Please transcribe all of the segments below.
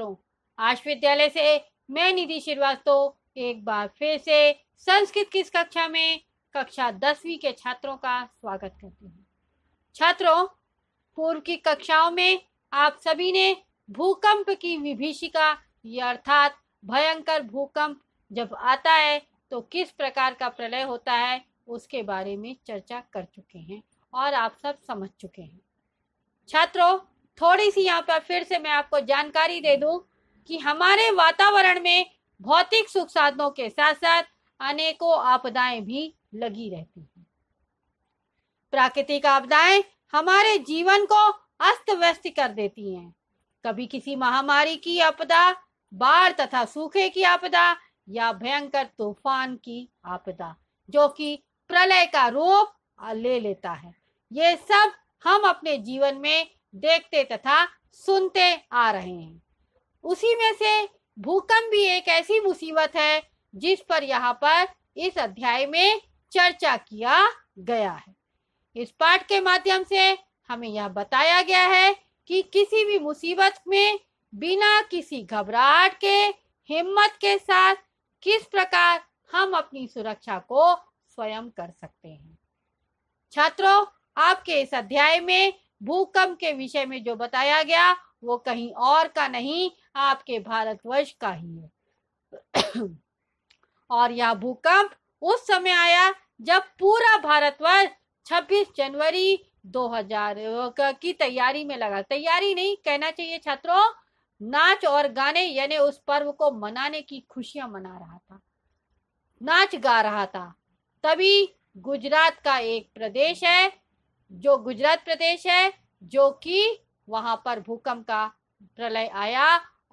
छात्रों आज विद्यालय से मैं निधि श्रीवास्तव तो एक बार फिर से संस्कृत की कक्षा में कक्षा दसवीं के छात्रों का स्वागत करती हूँ छात्रों पूर्व की कक्षाओं में आप सभी ने भूकंप की विभीषिका अर्थात भयंकर भूकंप जब आता है तो किस प्रकार का प्रलय होता है उसके बारे में चर्चा कर चुके हैं और आप सब समझ चुके हैं छात्रों थोड़ी सी यहाँ पर फिर से मैं आपको जानकारी दे दू कि हमारे वातावरण में भौतिक सुख साधनों के साथ साथ अनेकों आपदाएं भी लगी रहती हैं प्राकृतिक आपदाएं हमारे जीवन को अस्त व्यस्त कर देती हैं कभी किसी महामारी की आपदा बाढ़ तथा सूखे की आपदा या भयंकर तूफान की आपदा जो कि प्रलय का रूप ले लेता है ये सब हम अपने जीवन में देखते तथा सुनते आ रहे हैं उसी में से भूकंप भी एक ऐसी मुसीबत है जिस पर यहाँ पर इस अध्याय में चर्चा किया गया है इस पाठ के माध्यम से हमें यह बताया गया है कि किसी भी मुसीबत में बिना किसी घबराहट के हिम्मत के साथ किस प्रकार हम अपनी सुरक्षा को स्वयं कर सकते हैं छात्रों आपके इस अध्याय में भूकंप के विषय में जो बताया गया वो कहीं और का नहीं आपके भारतवर्ष का ही है और यह भूकंप उस समय आया जब पूरा भारतवर्ष 26 जनवरी 2000 की तैयारी में लगा तैयारी नहीं कहना चाहिए छात्रों नाच और गाने यानी उस पर्व को मनाने की खुशियां मना रहा था नाच गा रहा था तभी गुजरात का एक प्रदेश है जो गुजरात प्रदेश है जो कि वहां पर भूकंप का प्रलय आया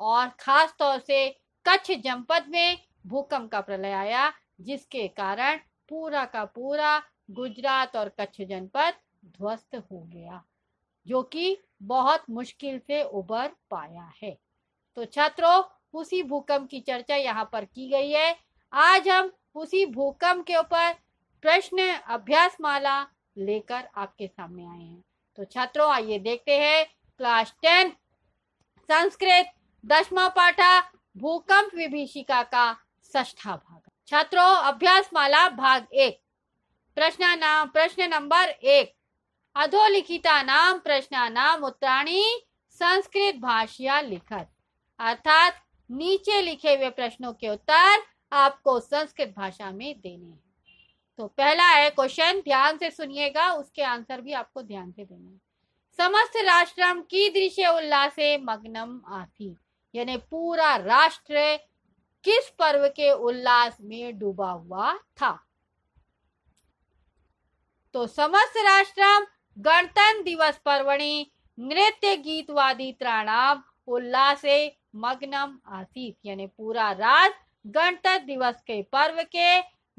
और खास तौर से कच्छ जनपद में भूकंप का प्रलय आया जिसके कारण पूरा का पूरा गुजरात और कच्छ जनपद ध्वस्त हो गया जो कि बहुत मुश्किल से उबर पाया है तो छात्रों उसी भूकंप की चर्चा यहाँ पर की गई है आज हम उसी भूकंप के ऊपर प्रश्न अभ्यास माला लेकर आपके सामने आए हैं तो छात्रों आइए देखते हैं क्लास टेन संस्कृत दसवा पाठा भूकंप विभीषिका का ष्ठा भाग छात्रों अभ्यास माला भाग एक प्रश्न नाम प्रश्न नंबर एक अधोलिखिता नाम प्रश्न नाम उत्तराणी संस्कृत भाषिया लिखत अर्थात नीचे लिखे हुए प्रश्नों के उत्तर आपको संस्कृत भाषा में देने हैं तो पहला है क्वेश्चन ध्यान से सुनिएगा उसके आंसर भी आपको ध्यान से देना है समस्त राष्ट्रम की दृश्य से मग्नम आसी यानी पूरा राष्ट्र किस पर्व के उल्लास में डूबा हुआ था तो समस्त राष्ट्रम गणतंत्र दिवस पर्वणी नृत्य गीतवादी त्राणाम से मग्नम आसीत यानी पूरा राज गणतंत्र दिवस के पर्व के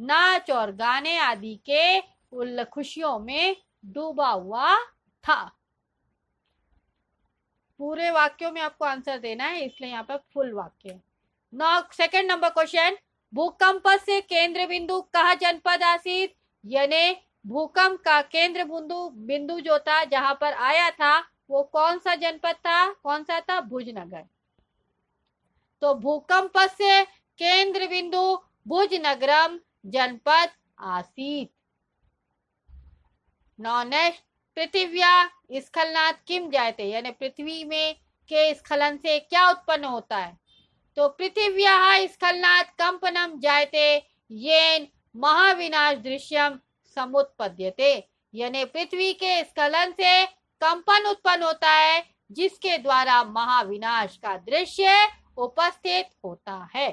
नाच और गाने आदि के उल्ल खुशियों में डूबा हुआ था पूरे वाक्यों में आपको आंसर देना है इसलिए यहाँ पर फुल वाक्य नौ सेकेंड नंबर क्वेश्चन भूकंप से केंद्र बिंदु कहा जनपद आसित यानी भूकंप का केंद्र बिंदु बिंदु जो था जहां पर आया था वो कौन सा जनपद था कौन सा था भुजनगर तो भूकंप से केंद्र बिंदु भुज नगरम जनपद आसीत नौ स्खलनाथ किम जायते यानी पृथ्वी में के स्खलन से क्या उत्पन्न होता है तो पृथ्व्या स्खलनाथ कंपनम जायते येन महाविनाश दृश्यम समुत्पद्यते यानी पृथ्वी के स्खलन से कंपन उत्पन्न होता है जिसके द्वारा महाविनाश का दृश्य उपस्थित होता है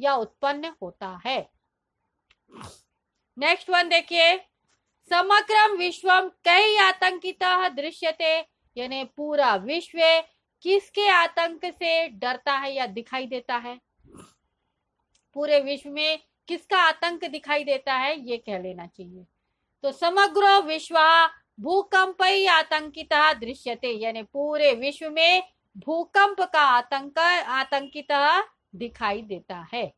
या उत्पन्न होता है नेक्स्ट वन देखिए समग्रम विश्वम कई आतंकित दृश्यते यानी पूरा विश्व किसके आतंक से डरता है या दिखाई देता है पूरे विश्व में किसका आतंक दिखाई देता है ये कह लेना चाहिए तो समग्र विश्व भूकंप ही आतंकित दृश्यते यानी पूरे विश्व में भूकंप का आतंक आतंकित दिखाई देता है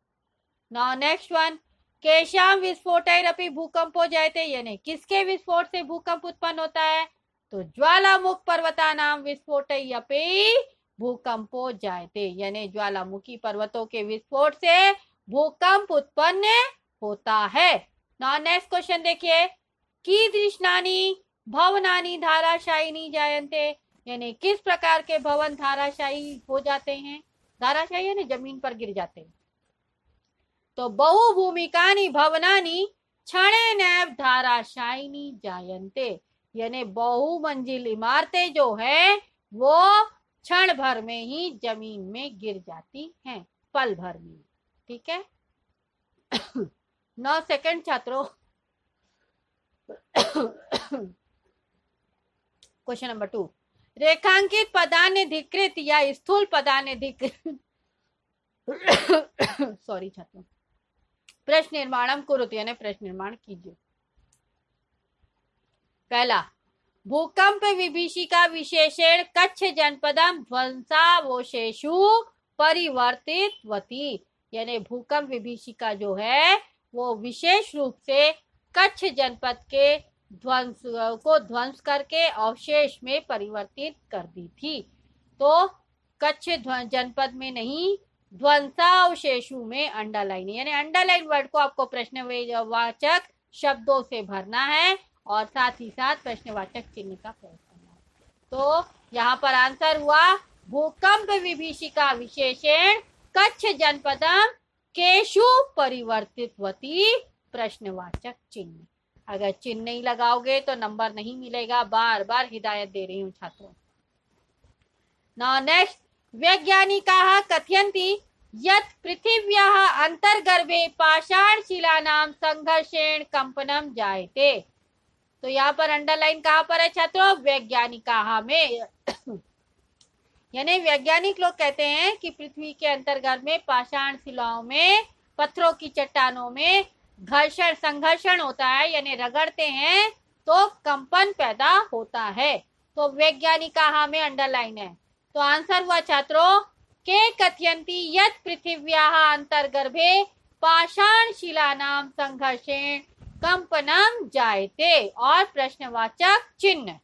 नाउ नेक्स्ट वन केशाम हो भूकंपो जायते यानी किसके विस्फोट से भूकंप उत्पन्न होता है तो ज्वालामुख पर्वता नाम विस्फोट भूकंपो जायते यानी ज्वालामुखी पर्वतों के विस्फोट से भूकंप उत्पन्न होता है नाउ नेक्स्ट क्वेश्चन देखिए दृष्णानी भवनानी धाराशाही जायते यानी किस प्रकार के भवन धाराशाही हो जाते हैं धाराशाही यानी जमीन पर गिर जाते हैं તો બહુભૂમિકાની ભવનાની ક્ષણે नैव धाराशायिनी जायन्ते यानी बहुमंजिल इमारतें जो है वो क्षण भर में ही जमीन में गिर जाती हैं पल भर में ठीक है नौ सेकंड छात्रों क्वेश्चन नंबर टू रेखांकित पदानिधिकृत या स्थूल पदानिधिकृत सॉरी छात्रों प्रश्न निर्माण कुरुत तो यानी प्रश्न निर्माण कीजिए पहला भूकंप विभीषिका विशेषण कच्छ जनपद ध्वंसावशेषु परिवर्तित वती यानी भूकंप विभीषिका जो है वो विशेष रूप से कच्छ जनपद के ध्वंस को ध्वंस करके अवशेष में परिवर्तित कर दी थी तो कच्छ जनपद में नहीं ध्वंसावशेषु में अंडरलाइन यानी अंडरलाइन वर्ड को आपको प्रश्नवाचक शब्दों से भरना है और साथ ही साथ प्रश्नवाचक चिन्ह का प्रयोग करना है तो यहाँ पर आंसर हुआ भूकंप विभीषिका विशेषण कच्छ जनपद केशु परिवर्तित प्रश्नवाचक चिन्ह अगर चिन्ह नहीं लगाओगे तो नंबर नहीं मिलेगा बार बार हिदायत दे रही हूँ छात्रों नेक्स्ट वैज्ञानिकाः कथयन्ति यत् पृथिव्याः अंतर्गर्भे पाषाणशिलानां संघर्षेण कंपनम जायते तो यहाँ पर अंडरलाइन कहाँ पर है छात्रों वैज्ञानिकाः में यानी वैज्ञानिक लोग कहते हैं कि पृथ्वी के अंतर्गर्भ में पाषाण शिलाओं में पत्थरों की चट्टानों में घर्षण संघर्षण होता है यानी रगड़ते हैं तो कंपन पैदा होता है तो वैज्ञानिका में अंडरलाइन है तो आंसर हुआ छात्रों के कथियंती यद पृथिव्या अंतर्गर्भे पाषाण शिला नाम संघर्षेण कंपनम जायते और प्रश्नवाचक चिन्ह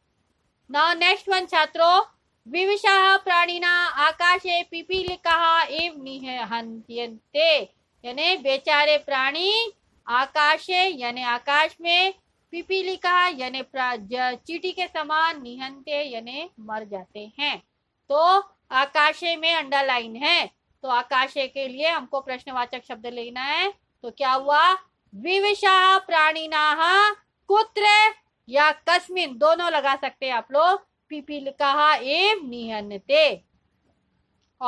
नौ नेक्स्ट वन छात्रों विविशा प्राणिना आकाशे पिपीलिका एव निहंत्यन्ते यानी बेचारे प्राणी आकाशे यानी आकाश में पिपीलिका यानी चीटी के समान निहंते यानी मर जाते हैं तो आकाशे में अंडरलाइन है तो आकाशे के लिए हमको प्रश्नवाचक शब्द लेना है तो क्या हुआ विविशा नहा कुत्र या कस्मिन दोनों लगा सकते हैं आप लोग पीपील कहा एम निहनते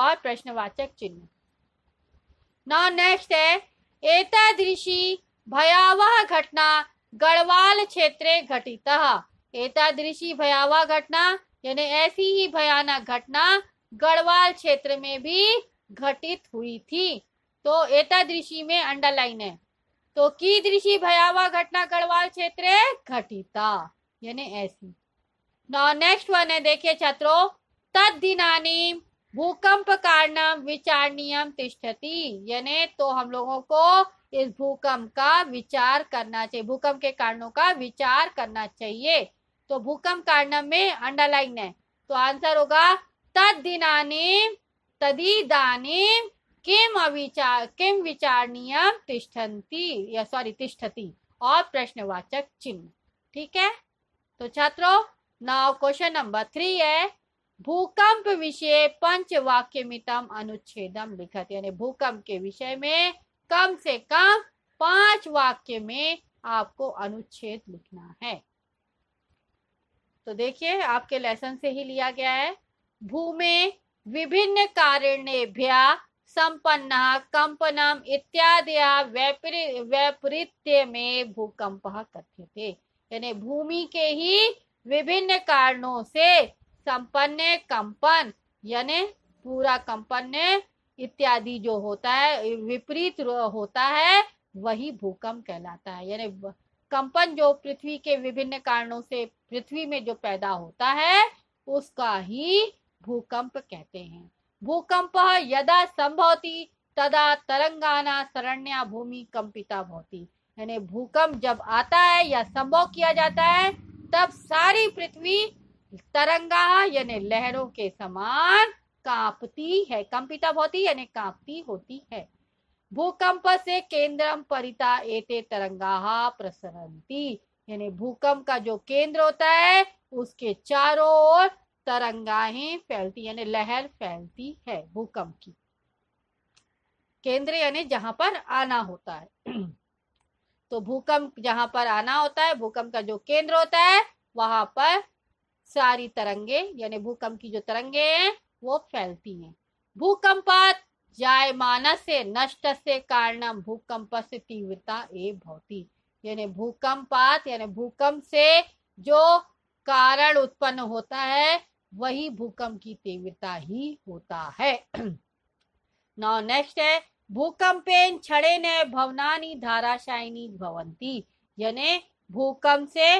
और प्रश्नवाचक चिन्ह नाउ नेक्स्ट है एतादृशी भयावह घटना गढ़वाल क्षेत्र घटित एतादृशी भयावह घटना यानी ऐसी ही भयानक घटना गढ़वाल क्षेत्र में भी घटित हुई थी तो एतादृशी में अंडरलाइन है तो की दृशि भयावह घटना गढ़वाल क्षेत्र घटिता यानी ऐसी नौ नेक्स्ट वन है देखिए छात्रों तद दिनानी भूकंप कारणम विचारणीय तिष्ठति यानी तो हम लोगों को इस भूकंप का विचार करना चाहिए भूकंप के कारणों का विचार करना चाहिए तो भूकंप कारणम में अंडरलाइन है तो आंसर होगा तद दिनानी तदी किम अविचार किम विचारणीय तिष्ठती या सॉरी तिष्ठती और प्रश्नवाचक चिन्ह ठीक है तो छात्रों नाउ क्वेश्चन नंबर थ्री है भूकंप विषय पंच वाक्य मितम अनुच्छेदम लिखत यानी भूकंप के विषय में कम से कम पांच वाक्य में आपको अनुच्छेद लिखना है तो देखिए आपके लेसन से ही लिया गया है भूमि विभिन्न कारण संपन्न कंपनम इत्यादि वैपरीत्य में भूकंप थे यानी भूमि के ही विभिन्न कारणों से संपन्न कंपन यानी पूरा कंपन इत्यादि जो होता है विपरीत होता है वही भूकंप कहलाता है यानी कंपन जो पृथ्वी के विभिन्न कारणों से पृथ्वी में जो पैदा होता है उसका ही भूकंप कहते हैं भूकंप यदा संभवती तदा तरंगाना शरण्या भूमि कंपिता भवती यानी भूकंप जब आता है या संभव किया जाता है तब सारी पृथ्वी तरंगा यानी लहरों के समान कांपती है कंपिता भवती यानी कांपती होती है भूकंप से केंद्रम परिता एते तरंगा प्रसरंती यानी भूकंप का जो केंद्र होता है उसके चारों ओर तरंगाहें फैलती यानी लहर फैलती है भूकंप की केंद्र यानी जहां पर आना होता है तो भूकंप जहां पर आना होता है भूकंप का जो केंद्र होता है वहां पर सारी तरंगे यानी भूकंप की जो तरंगे हैं वो फैलती हैं भूकंपात जायमान से नष्ट से कारण भूकंप से तीव्रता ए भौती यानी भूकंपात यानी भूकंप से जो कारण उत्पन्न होता है वही भूकंप की तीव्रता ही होता है नौ नेक्स्ट है भूकंपेन छड़े ने भवनानी धाराशायनी भवंती यानी भूकंप से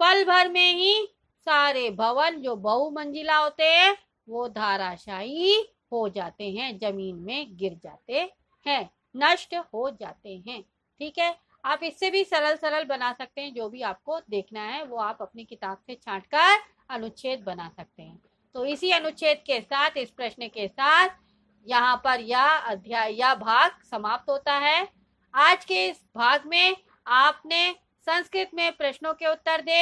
पल भर में ही सारे भवन जो बहुमंजिला होते हैं वो धाराशाही हो जाते हैं जमीन में गिर जाते हैं नष्ट हो जाते हैं ठीक है आप इससे भी सरल सरल बना सकते हैं जो भी आपको देखना है वो आप अपनी किताब से छाट कर अनुच्छेद बना सकते हैं तो इसी अनुच्छेद के साथ इस प्रश्न के साथ यहाँ पर यह अध्याय या भाग समाप्त होता है आज के इस भाग में आपने संस्कृत में प्रश्नों के उत्तर दे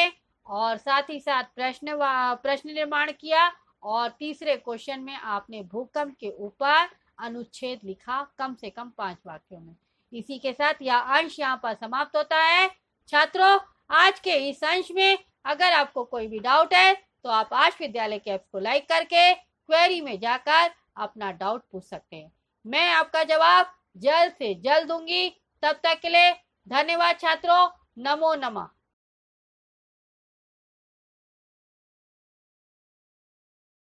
और साथ ही साथ प्रश्न प्रश्न निर्माण किया और तीसरे क्वेश्चन में आपने भूकंप के ऊपर अनुच्छेद लिखा कम से कम पांच वाक्यों में इसी के साथ यह अंश यहाँ पर समाप्त होता है छात्रों आज के इस अंश में अगर आपको कोई भी डाउट है तो आप आज विद्यालय के ऐप को लाइक करके क्वेरी में जाकर अपना डाउट पूछ सकते हैं मैं आपका जवाब जल्द से जल्द दूंगी तब तक के लिए धन्यवाद छात्रों नमो नमः